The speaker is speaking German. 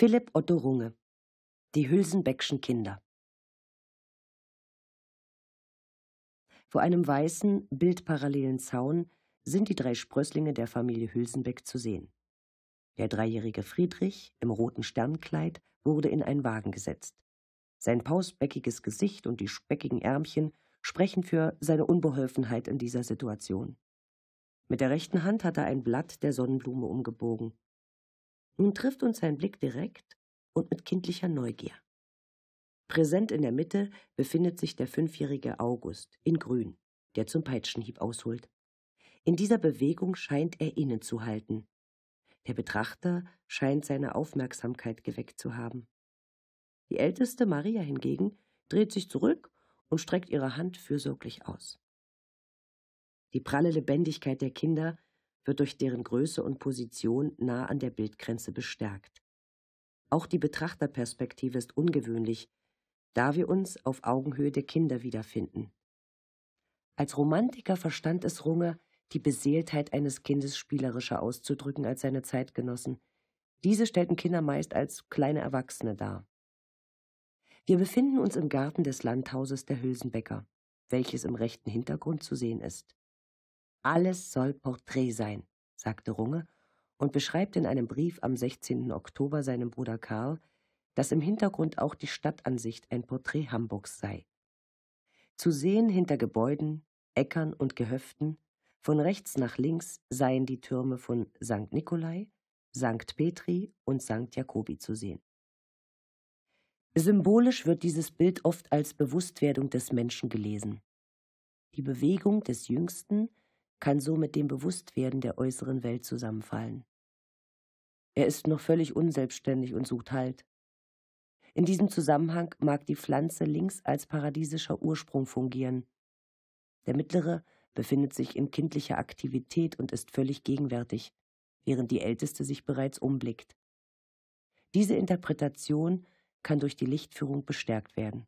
Philipp Otto Runge Die Hülsenbeckschen Kinder Vor einem weißen, bildparallelen Zaun sind die drei Sprösslinge der Familie Hülsenbeck zu sehen. Der dreijährige Friedrich im roten Sternkleid wurde in einen Wagen gesetzt. Sein pausbäckiges Gesicht und die speckigen Ärmchen sprechen für seine Unbeholfenheit in dieser Situation. Mit der rechten Hand hat er ein Blatt der Sonnenblume umgebogen. Nun trifft uns sein Blick direkt und mit kindlicher Neugier. Präsent in der Mitte befindet sich der fünfjährige August in Grün, der zum Peitschenhieb ausholt. In dieser Bewegung scheint er inne zu halten. Der Betrachter scheint seine Aufmerksamkeit geweckt zu haben. Die älteste Maria hingegen dreht sich zurück und streckt ihre Hand fürsorglich aus. Die pralle Lebendigkeit der Kinder wird durch deren Größe und Position nah an der Bildgrenze bestärkt. Auch die Betrachterperspektive ist ungewöhnlich, da wir uns auf Augenhöhe der Kinder wiederfinden. Als Romantiker verstand es Runge, die Beseeltheit eines Kindes spielerischer auszudrücken als seine Zeitgenossen. Diese stellten Kinder meist als kleine Erwachsene dar. Wir befinden uns im Garten des Landhauses der Hülsenbäcker, welches im rechten Hintergrund zu sehen ist. Alles soll Porträt sein, sagte Runge und beschreibt in einem Brief am 16. Oktober seinem Bruder Karl, dass im Hintergrund auch die Stadtansicht ein Porträt Hamburgs sei. Zu sehen hinter Gebäuden, Äckern und Gehöften, von rechts nach links seien die Türme von St. Nikolai, St. Petri und St. Jakobi zu sehen. Symbolisch wird dieses Bild oft als Bewusstwerdung des Menschen gelesen. Die Bewegung des Jüngsten kann so mit dem Bewusstwerden der äußeren Welt zusammenfallen. Er ist noch völlig unselbstständig und sucht Halt. In diesem Zusammenhang mag die Pflanze links als paradiesischer Ursprung fungieren. Der mittlere befindet sich in kindlicher Aktivität und ist völlig gegenwärtig, während die älteste sich bereits umblickt. Diese Interpretation kann durch die Lichtführung bestärkt werden.